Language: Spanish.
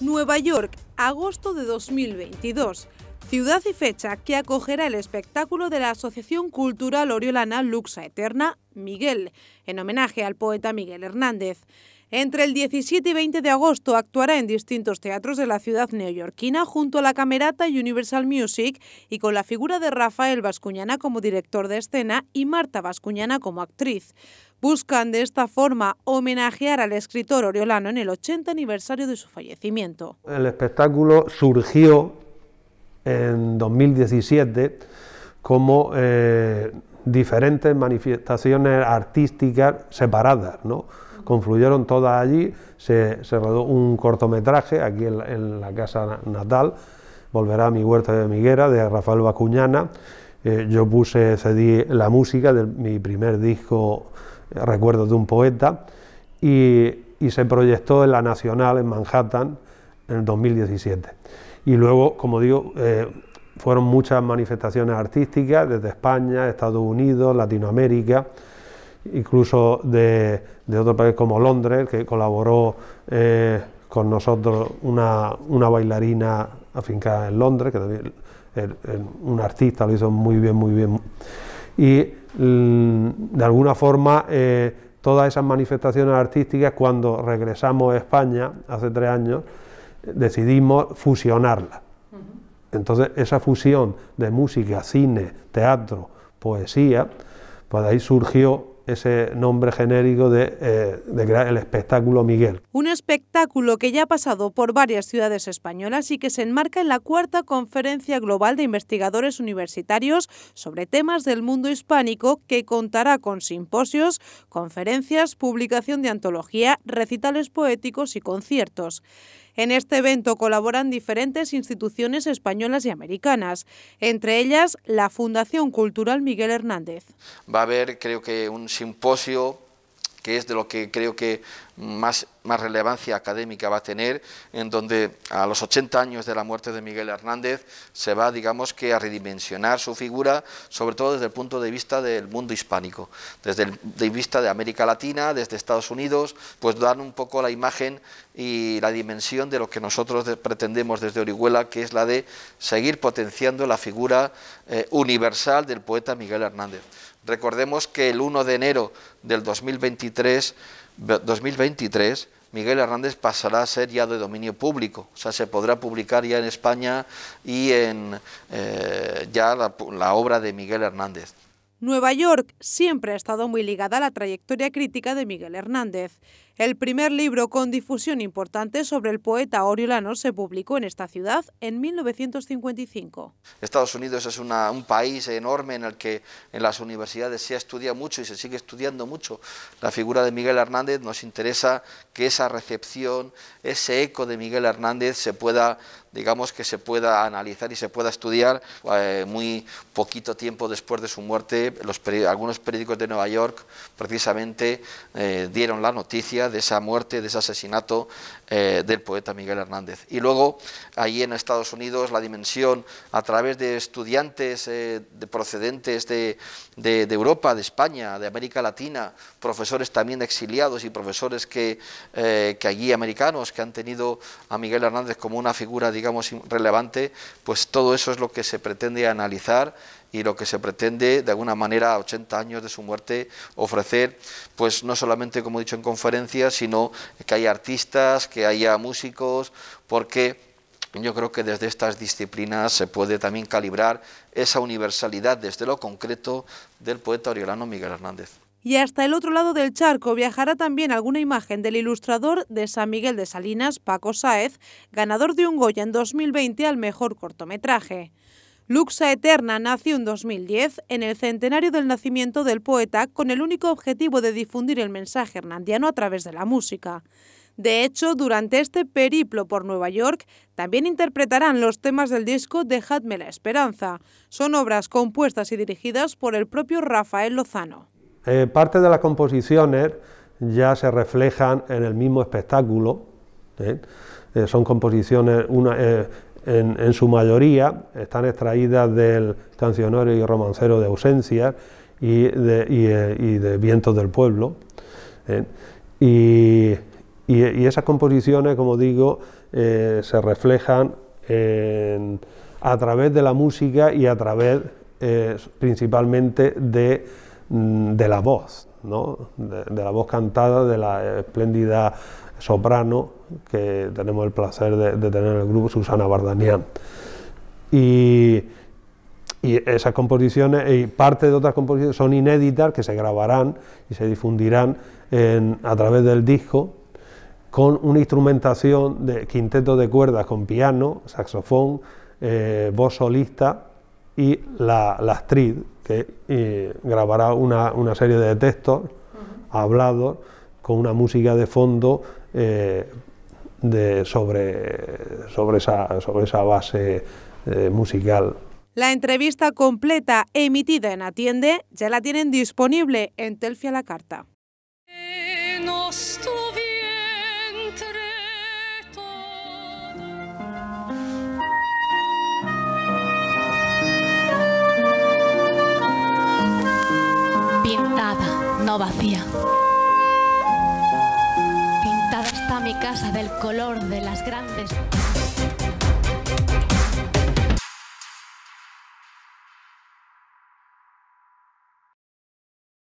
Nueva York, agosto de 2022. Ciudad y fecha que acogerá el espectáculo de la Asociación Cultural Oriolana Luxa Eterna Miguel, en homenaje al poeta Miguel Hernández. Entre el 17 y 20 de agosto actuará en distintos teatros de la ciudad neoyorquina junto a la Camerata Universal Music y con la figura de Rafael Vascuñana como director de escena y Marta Vascuñana como actriz buscan de esta forma homenajear al escritor oriolano en el 80 aniversario de su fallecimiento. El espectáculo surgió en 2017 como eh, diferentes manifestaciones artísticas separadas, ¿no? confluyeron todas allí, se, rodó un cortometraje aquí en, la casa natal, Volverá a mi huerta de Miguera, de Rafael Bacuñana, eh, yo puse, cedí la música de mi primer disco recuerdo de un poeta, y, se proyectó en la Nacional, en Manhattan, en el 2017. Y luego, como digo, eh, fueron muchas manifestaciones artísticas desde España, Estados Unidos, Latinoamérica, incluso de, otro país como Londres, que colaboró eh, con nosotros una, bailarina afincada en Londres, que también un artista lo hizo muy bien, muy bien. Y Mm, de alguna forma eh, todas esas manifestaciones artísticas cuando regresamos a España hace tres años decidimos fusionarlas. Entonces esa fusión de música, cine, teatro, poesía, pues de ahí surgió ese nombre genérico de, eh, el espectáculo Miguel. Un espectáculo que ya ha pasado por varias ciudades españolas y que se enmarca en la cuarta conferencia global de investigadores universitarios sobre temas del mundo hispánico que contará con simposios, conferencias, publicación de antología, recitales poéticos y conciertos. En este evento colaboran diferentes instituciones españolas y americanas, entre ellas la Fundación Cultural Miguel Hernández. Va a haber, creo que, un simposio que es de lo que creo que más, relevancia académica va a tener, en donde a los 80 años de la muerte de Miguel Hernández se va, digamos, que a redimensionar su figura, sobre todo desde el punto de vista del mundo hispánico, desde el de vista de América Latina, desde Estados Unidos, pues dan un poco la imagen y la dimensión de lo que nosotros pretendemos desde Orihuela, que es la de seguir potenciando la figura eh, universal del poeta Miguel Hernández. Recordemos que el 1 de enero del 2023, 2023 Miguel Hernández pasará a ser ya de dominio público, o sea, se podrá publicar ya en España y en eh, ya la obra de Miguel Hernández. Nueva York siempre ha estado muy ligada a la trayectoria crítica de Miguel Hernández. El primer libro con difusión importante sobre el poeta oriolano se publicó en esta ciudad en 1955. Estados Unidos es un país enorme en el que en las universidades se estudia mucho y se sigue estudiando mucho la figura de Miguel Hernández. Nos interesa que esa recepción, ese eco de Miguel Hernández se pueda digamos que se pueda analizar y se pueda estudiar eh, muy poquito tiempo después de su muerte. algunos periódicos de Nueva York precisamente eh, dieron la noticia de esa muerte, de ese asesinato eh, del poeta Miguel Hernández. Y luego, ahí en Estados Unidos, la dimensión a través de estudiantes eh, de procedentes de, Europa, de España, de América Latina, profesores también exiliados y profesores que, eh, que allí americanos que han tenido a Miguel Hernández como una figura, digamos, relevante, pues todo eso es lo que se pretende analizar y lo que se pretende de alguna manera a 80 años de su muerte ofrecer, pues no solamente como he dicho en conferencias, sino que haya artistas, que haya músicos, porque yo creo que desde estas disciplinas se puede también calibrar esa universalidad desde lo concreto del poeta oriolano Miguel Hernández. Y hasta el otro lado del charco viajará también alguna imagen del ilustrador de San Miguel de Salinas, Paco Sáez, ganador de un Goya en 2020 al mejor cortometraje. Luxa Eterna nació en 2010 en el centenario del nacimiento del poeta con el único objetivo de difundir el mensaje hernandiano a través de la música. De hecho, durante este periplo por Nueva York, también interpretarán los temas del disco Dejadme la Esperanza. Son obras compuestas y dirigidas por el propio Rafael Lozano. Eh, parte de las composiciones ya se reflejan en el mismo espectáculo. ¿eh? Eh, son composiciones, una, en, su mayoría están extraídas del cancionero y romancero de Ausencia y de, eh, vientos del pueblo. ¿eh? y, esas composiciones, como digo, eh, se reflejan a través de la música y a través principalmente mm, de la voz, de, la voz cantada, de la espléndida soprano que tenemos el placer de, tener en el grupo, Susana Bardanián. Y, esas composiciones y parte de otras composiciones son inéditas que se grabarán y se difundirán a través del disco con una instrumentación de quinteto de cuerdas con piano, saxofón, eh, voz solista y la, la actriz, que eh, grabará una, serie de textos hablados con una música de fondo eh, de, sobre, sobre, esa, sobre esa base eh, musical. La entrevista completa emitida en Atiende ya la tienen disponible en Telfia la Carta. vacía. Pintada está mi casa del color de las grandes...